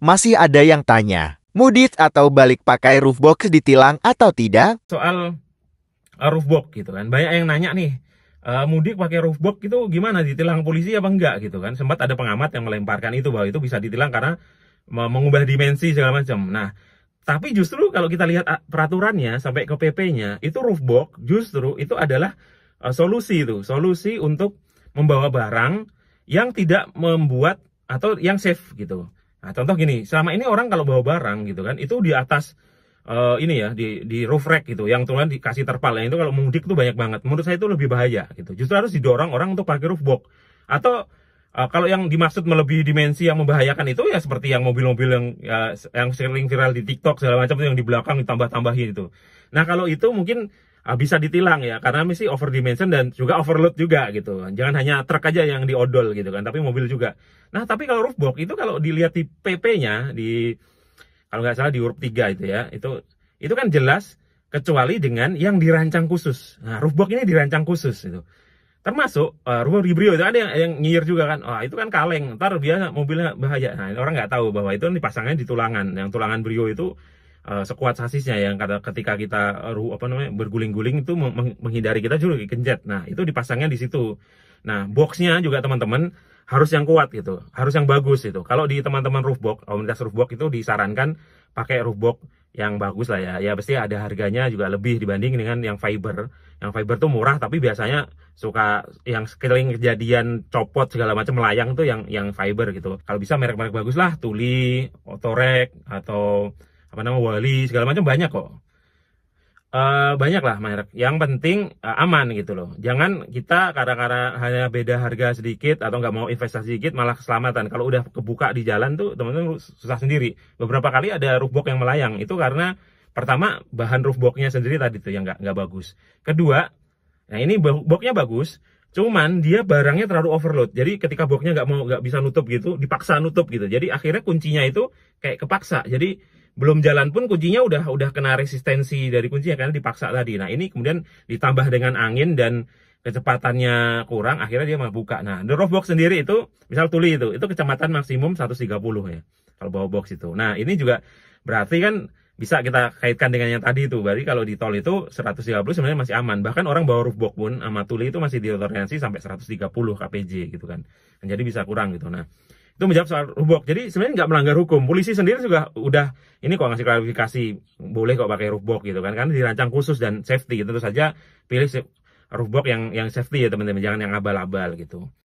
Masih ada yang tanya, mudit atau balik pakai roof box ditilang atau tidak? Soal uh, roof box gitu kan, banyak yang nanya nih, uh, mudik pakai roof box itu gimana ditilang polisi apa enggak gitu kan? Sempat ada pengamat yang melemparkan itu bahwa itu bisa ditilang karena mengubah dimensi segala macam. Nah, tapi justru kalau kita lihat eh, peraturannya sampai ke PP-nya, itu roof box justru itu adalah uh, solusi itu, solusi untuk membawa barang yang tidak membuat atau yang safe gitu. Nah, contoh gini, selama ini orang kalau bawa barang gitu kan, itu di atas uh, ini ya di di roof rack gitu yang tulen dikasih terpal ya itu kalau mudik tuh banyak banget menurut saya itu lebih bahaya gitu justru harus didorong orang untuk pakai roof box atau uh, kalau yang dimaksud melebihi dimensi yang membahayakan itu ya seperti yang mobil-mobil yang ya, yang sering viral di TikTok segala macam itu yang di belakang ditambah-tambahin itu nah kalau itu mungkin uh, bisa ditilang ya karena misi over dimension dan juga overload juga gitu jangan hanya truk aja yang diodol gitu kan tapi mobil juga nah tapi kalau roof box itu kalau dilihat di PP-nya di kalau nggak salah di huruf 3 itu ya itu itu kan jelas kecuali dengan yang dirancang khusus nah roof box ini dirancang khusus itu termasuk uh, rumah Vibrio itu ada yang, yang nyir juga kan wah oh, itu kan kaleng ntar biasa mobilnya bahaya nah orang nggak tahu bahwa itu dipasangnya di tulangan yang tulangan Brio itu Eh, sekuat sasisnya yang kata ketika kita eh, ruh apa namanya berguling-guling itu menghindari kita juga kencet. Nah, itu dipasangnya di situ. Nah, boxnya juga teman-teman harus yang kuat gitu, harus yang bagus gitu. Kalau di teman-teman roof box, komunitas roof box itu disarankan pakai roof box yang bagus lah ya. Ya pasti ada harganya juga lebih dibanding dengan yang fiber. Yang fiber tuh murah tapi biasanya suka yang sekeliling kejadian copot segala macam melayang tuh yang yang fiber gitu. Kalau bisa merek-merek bagus lah, Tuli, Otorek atau apa nama Wali segala macam banyak kok. Uh, banyak lah merek. Yang penting uh, aman gitu loh. Jangan kita kara kara hanya beda harga sedikit atau nggak mau investasi sedikit malah keselamatan. Kalau udah kebuka di jalan tuh teman-teman susah sendiri. Beberapa kali ada roof yang melayang itu karena pertama bahan roof boxnya sendiri tadi tuh yang nggak nggak bagus kedua nah ini boxnya bagus cuman dia barangnya terlalu overload jadi ketika boxnya nggak mau nggak bisa nutup gitu dipaksa nutup gitu jadi akhirnya kuncinya itu kayak kepaksa jadi belum jalan pun kuncinya udah udah kena resistensi dari kuncinya karena dipaksa tadi. Nah ini kemudian ditambah dengan angin dan kecepatannya kurang akhirnya dia mau buka. Nah the roof box sendiri itu misal tuli itu itu kecepatan maksimum 130 ya kalau bawa box itu. Nah ini juga berarti kan bisa kita kaitkan dengan yang tadi itu. Berarti kalau di tol itu 130 sebenarnya masih aman. Bahkan orang bawa roof box pun sama tuli itu masih diotoriansi sampai 130 kpj gitu kan. Jadi bisa kurang gitu. Nah, itu menjawab soal rubok jadi sebenarnya nggak melanggar hukum polisi sendiri juga udah ini kok ngasih klarifikasi boleh kok pakai rubok gitu kan karena dirancang khusus dan safety tentu saja pilih rubok yang yang safety ya teman-teman jangan yang abal-abal gitu